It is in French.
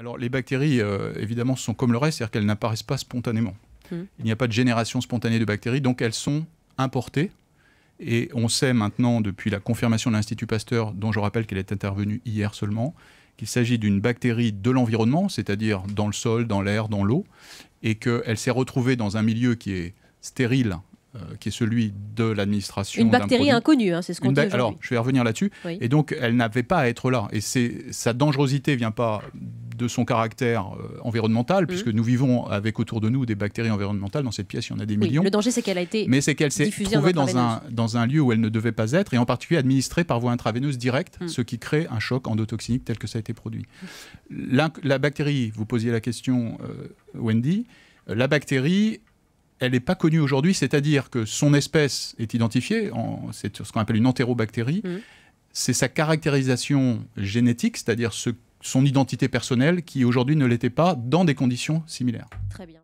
Alors les bactéries, euh, évidemment, sont comme le reste, c'est-à-dire qu'elles n'apparaissent pas spontanément. Hmm. Il n'y a pas de génération spontanée de bactéries, donc elles sont importées. Et on sait maintenant, depuis la confirmation de l'Institut Pasteur, dont je rappelle qu'elle est intervenue hier seulement, qu'il s'agit d'une bactérie de l'environnement, c'est-à-dire dans le sol, dans l'air, dans l'eau, et qu'elle s'est retrouvée dans un milieu qui est stérile, euh, qui est celui de l'administration. Une bactérie inconnue, hein, c'est ce qu'on dit. Alors, je vais revenir là-dessus. Et donc, elle n'avait pas à être là. Et sa dangerosité vient pas de son caractère euh, environnemental, mmh. puisque nous vivons avec autour de nous des bactéries environnementales. Dans cette pièce, il y en a des millions. Le danger, c'est qu'elle a été. Mais c'est qu'elle s'est trouvée dans un, dans un lieu où elle ne devait pas être, et en particulier administrée par voie intraveineuse directe, mmh. ce qui crée un choc endotoxinique tel que ça a été produit. La, bactérie, vous posiez la question, euh, Wendy, euh, la bactérie elle n'est pas connue aujourd'hui, c'est-à-dire que son espèce est identifiée, c'est ce qu'on appelle une entérobactérie. Mmh. C'est sa caractérisation génétique, c'est-à-dire ce son identité personnelle qui aujourd'hui ne l'était pas dans des conditions similaires. Très bien.